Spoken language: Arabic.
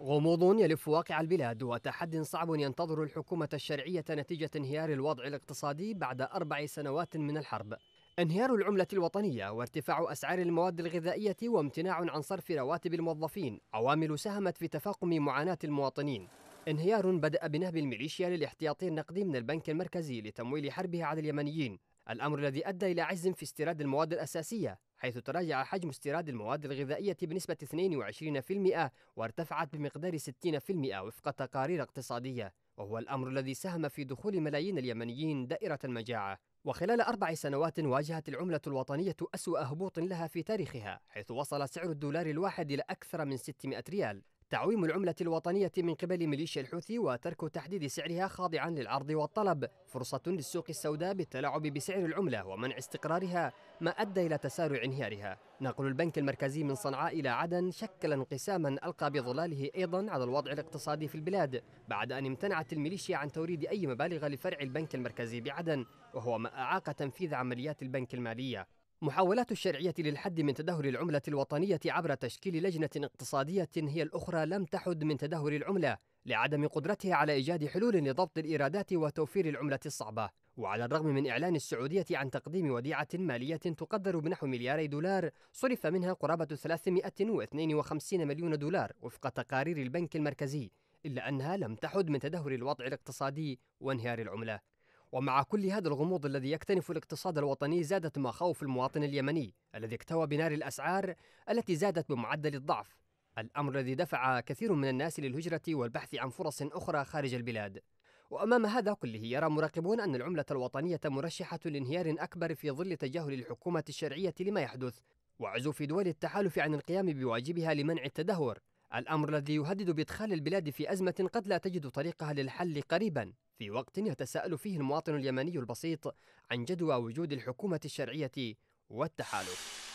غموض يلف واقع البلاد وتحد صعب ينتظر الحكومة الشرعية نتيجة انهيار الوضع الاقتصادي بعد أربع سنوات من الحرب. انهيار العملة الوطنية وارتفاع أسعار المواد الغذائية وامتناع عن صرف رواتب الموظفين عوامل ساهمت في تفاقم معاناة المواطنين. انهيار بدأ بنهب الميليشيا للاحتياطي النقدي من البنك المركزي لتمويل حربه على اليمنيين، الأمر الذي أدى إلى عجز في استيراد المواد الأساسية حيث تراجع حجم استيراد المواد الغذائية بنسبة 22% وارتفعت بمقدار 60% وفق تقارير اقتصادية وهو الأمر الذي ساهم في دخول ملايين اليمنيين دائرة المجاعة وخلال أربع سنوات واجهت العملة الوطنية أسوأ هبوط لها في تاريخها حيث وصل سعر الدولار الواحد إلى أكثر من 600 ريال تعويم العملة الوطنية من قبل ميليشيا الحوثي وترك تحديد سعرها خاضعا للعرض والطلب فرصة للسوق السوداء بالتلاعب بسعر العملة ومنع استقرارها ما أدى إلى تسارع انهيارها نقل البنك المركزي من صنعاء إلى عدن شكل انقساما ألقى بظلاله أيضا على الوضع الاقتصادي في البلاد بعد أن امتنعت الميليشيا عن توريد أي مبالغ لفرع البنك المركزي بعدن وهو ما أعاق تنفيذ عمليات البنك المالية محاولات الشرعية للحد من تدهور العملة الوطنية عبر تشكيل لجنة اقتصادية هي الأخرى لم تحد من تدهور العملة لعدم قدرتها على إيجاد حلول لضبط الإيرادات وتوفير العملة الصعبة وعلى الرغم من إعلان السعودية عن تقديم وديعة مالية تقدر بنحو ملياري دولار صرف منها قرابة 352 مليون دولار وفق تقارير البنك المركزي إلا أنها لم تحد من تدهور الوضع الاقتصادي وانهيار العملة ومع كل هذا الغموض الذي يكتنف الاقتصاد الوطني زادت مخاوف المواطن اليمني الذي اكتوى بنار الأسعار التي زادت بمعدل الضعف الأمر الذي دفع كثير من الناس للهجرة والبحث عن فرص أخرى خارج البلاد وأمام هذا كله يرى مراقبون أن العملة الوطنية مرشحة لانهيار أكبر في ظل تجاهل الحكومة الشرعية لما يحدث وعزوف دول التحالف عن القيام بواجبها لمنع التدهور الأمر الذي يهدد بإدخال البلاد في أزمة قد لا تجد طريقها للحل قريبا في وقت يتساءل فيه المواطن اليمني البسيط عن جدوى وجود الحكومة الشرعية والتحالف